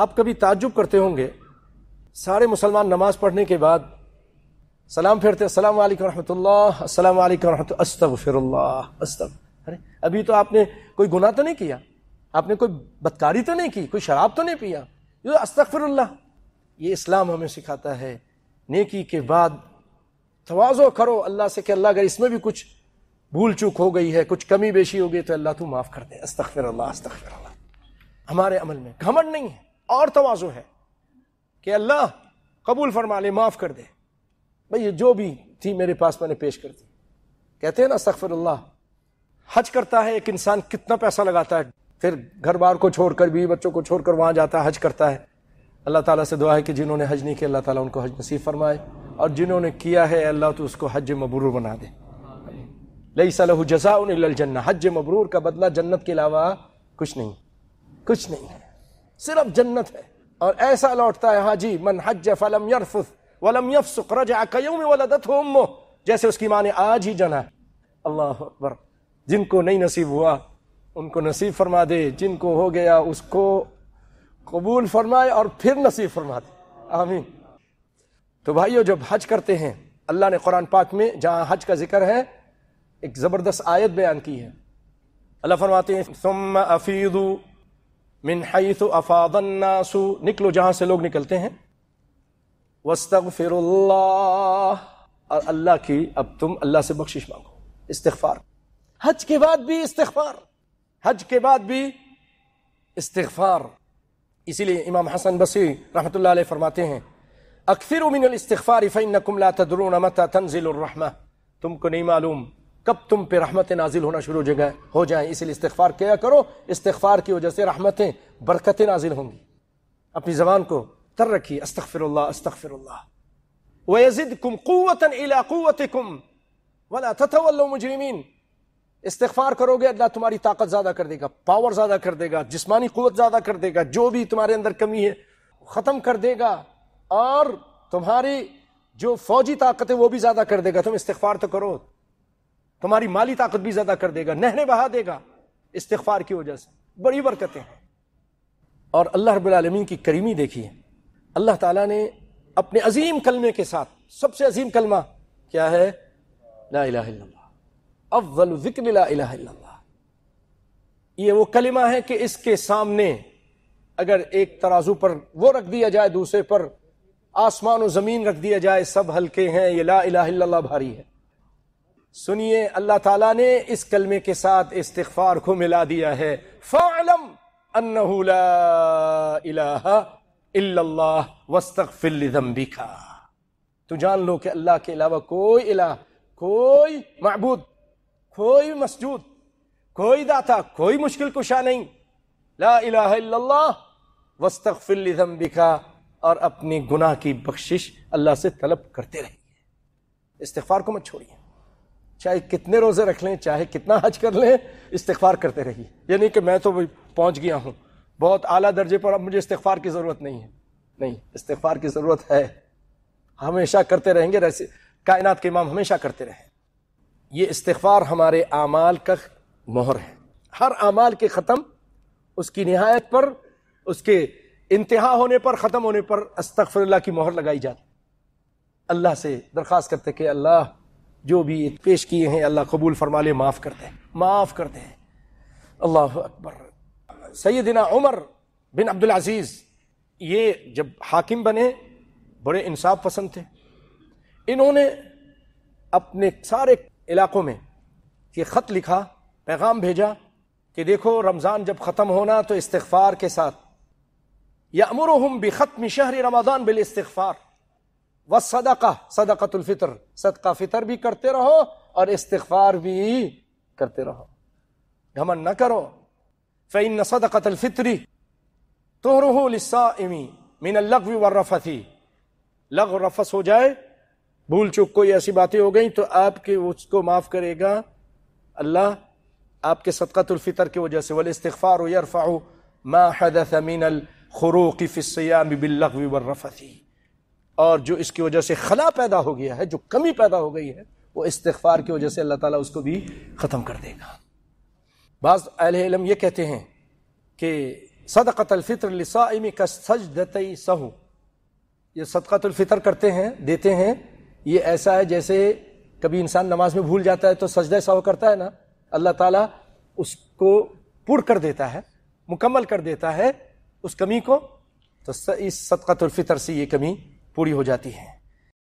آپ کبھی تعجب کرتے ہوں گے سارے مسلمان نماز پڑھنے کے بعد سلام پھیرتے السلام علیکم رحمۃ اللہ السلام علیکم و رحمۃ السطفر اللہ استطف ارے ابھی تو آپ نے کوئی گناہ تو نہیں کیا آپ نے کوئی بدکاری تو نہیں کی کوئی شراب تو نہیں پیا یہ استغفر اللہ یہ اسلام ہمیں سکھاتا ہے نیکی کے بعد توازو کرو اللہ سے کہ اللہ اگر اس میں بھی کچھ بھول چوک ہو گئی ہے کچھ کمی بیشی ہو گئی تو اللہ تو معاف کر دے استغفر اللہ استغفر اللہ ہمارے عمل میں گھمنڈ نہیں ہے اور توازو ہے کہ اللہ قبول فرما لے معاف کر دے بھائی جو بھی تھی میرے پاس میں نے پیش کر دی کہتے ہیں نا استغفر اللہ حج کرتا ہے ایک انسان کتنا پیسہ لگاتا ہے پھر گھر بار کو چھوڑ کر بھی بچوں کو چھوڑ کر وہاں جاتا ہے حج کرتا ہے اللہ تعالیٰ سے دعا ہے کہ جنہوں نے حج نہیں کیا اللہ تعالیٰ ان کو حج نصیب فرمائے اور جنہوں نے کیا ہے اللہ تو اس کو حج مبرور بنا دے لئی صلاح جزا الجنہ حج مبرور کا بدلہ جنت کے علاوہ کچھ نہیں کچھ نہیں ہے صرف جنت ہے اور ایسا لوٹتا ہے حاجی ہاں من حج فلم ولم رجع امه جیسے اس کی ماں نے آج ہی جنا اللہ اکبر جن کو نہیں نصیب ہوا ان کو نصیب فرما دے جن کو ہو گیا اس کو قبول فرمائے اور پھر نصیب فرما دے آمین تو بھائیو جب حج کرتے ہیں اللہ نے قرآن پاک میں جہاں حج کا ذکر ہے ایک زبردست آیت بیان کی ہے اللہ فرماتے ہیں ثم افیدو من الناس نکلو جہاں سے لوگ نکلتے ہیں اللہ اور کی اب تم اللہ سے بخشش مانگو استغفار حج کے بعد بھی استغفار حج کے بعد بھی استغفار اسی لیے امام حسن بسی رحمۃ اللہ علیہ فرماتے ہیں اکثر من الاستغفار لا تدرون متى تنزل الرحمہ تم کو نہیں معلوم کب تم پہ رحمتیں نازل ہونا شروع ہو ہو جائیں اس لیے استغفار کیا کرو استغفار کی وجہ سے رحمتیں برکتیں نازل ہوں گی اپنی زبان کو تر رکھی استغفر اللہ استغفر اللہ وَيَزِدْكُمْ قُوَّةً إِلَىٰ قُوَّتِكُمْ وَلَا تَتَوَلَّوْ مُجْرِمِينَ استغفار کرو گے اللہ تمہاری طاقت زیادہ کر دے گا پاور زیادہ کر دے گا جسمانی قوت زیادہ کر دے گا جو بھی تمہارے اندر کمی ہے ختم کر دے گا اور تمہاری جو فوجی طاقت ہے وہ بھی زیادہ کر دے گا تم استغفار تو کرو تمہاری مالی طاقت بھی زیادہ کر دے گا نہنے بہا دے گا استغفار کی وجہ سے بڑی برکتیں ہیں اور اللہ رب العالمین کی کریمی دیکھی ہے تعالیٰ نے اپنے عظیم کلمے کے ساتھ سب سے عظیم کلمہ کیا ہے لا الہ الا اللہ اول اللہ یہ وہ کلمہ ہے کہ اس کے سامنے اگر ایک ترازو پر وہ رکھ دیا جائے دوسرے پر آسمان و زمین رکھ دیا جائے سب ہلکے ہیں یہ لا الہ الا اللہ بھاری ہے سنیے اللہ تعالیٰ نے اس کلمے کے ساتھ استغفار کو ملا دیا ہے فعلم لا الہ الا اللہ وق فلا تو جان لو کہ اللہ کے علاوہ کوئی الہ کوئی معبود کوئی مسجود کوئی داتا کوئی مشکل کشا نہیں لا الہ الا اللہ وست فلبھکا اور اپنے گناہ کی بخشش اللہ سے طلب کرتے رہیے استغفار کو مت چھوڑیے چاہے کتنے روزے رکھ لیں چاہے کتنا حج کر لیں استغفار کرتے رہیے یعنی کہ میں تو پہنچ گیا ہوں بہت اعلیٰ درجے پر اب مجھے استغفار کی ضرورت نہیں ہے نہیں استغفار کی ضرورت ہے ہمیشہ کرتے رہیں گے ریسے کائنات کے امام ہمیشہ کرتے رہیں یہ استغفار ہمارے اعمال کا مہر ہے ہر اعمال کے ختم اس کی نہایت پر اس کے انتہا ہونے پر ختم ہونے پر استغفر اللہ کی مہر لگائی جاتی اللہ سے درخواست کرتے کہ اللہ جو بھی پیش کیے ہیں اللہ قبول فرما لے معاف کرتے ہیں معاف کرتے ہیں اللہ اکبر سیدنا عمر بن عبدالعزیز یہ جب حاکم بنے بڑے انصاف پسند تھے انہوں نے اپنے سارے علاقوں میں یہ خط لکھا پیغام بھیجا کہ دیکھو رمضان جب ختم ہونا تو استغفار کے ساتھ یا امر و حم بھی ختم رمضان بال استغفار صدقہ کا صدقت الفطر صدقہ فطر بھی کرتے رہو اور استغفار بھی کرتے رہو گھمن نہ کرو فی صدقت الفطری تو رحو لسا امی مین الغو ورفتھی لغ و رفس ہو جائے بھول چک کوئی ایسی باتیں ہو گئیں تو آپ کے اس کو معاف کرے گا اللہ آپ کے صدقۃ الفطر کی وجہ سے بول استغفارف باللغو والرفث اور جو اس کی وجہ سے خلا پیدا ہو گیا ہے جو کمی پیدا ہو گئی ہے وہ استغفار کی وجہ سے اللہ تعالیٰ اس کو بھی ختم کر دے گا بعض اہل علم یہ کہتے ہیں کہ صدقۃ الفطر لسائم کا دتئی سہو یہ صدقۃ الفطر کرتے ہیں دیتے ہیں یہ ایسا ہے جیسے کبھی انسان نماز میں بھول جاتا ہے تو سجدہ سہو کرتا ہے نا اللہ تعالیٰ اس کو پر کر دیتا ہے مکمل کر دیتا ہے اس کمی کو تو اس صدقۃ الفطر سے یہ کمی پوری ہو جاتی ہے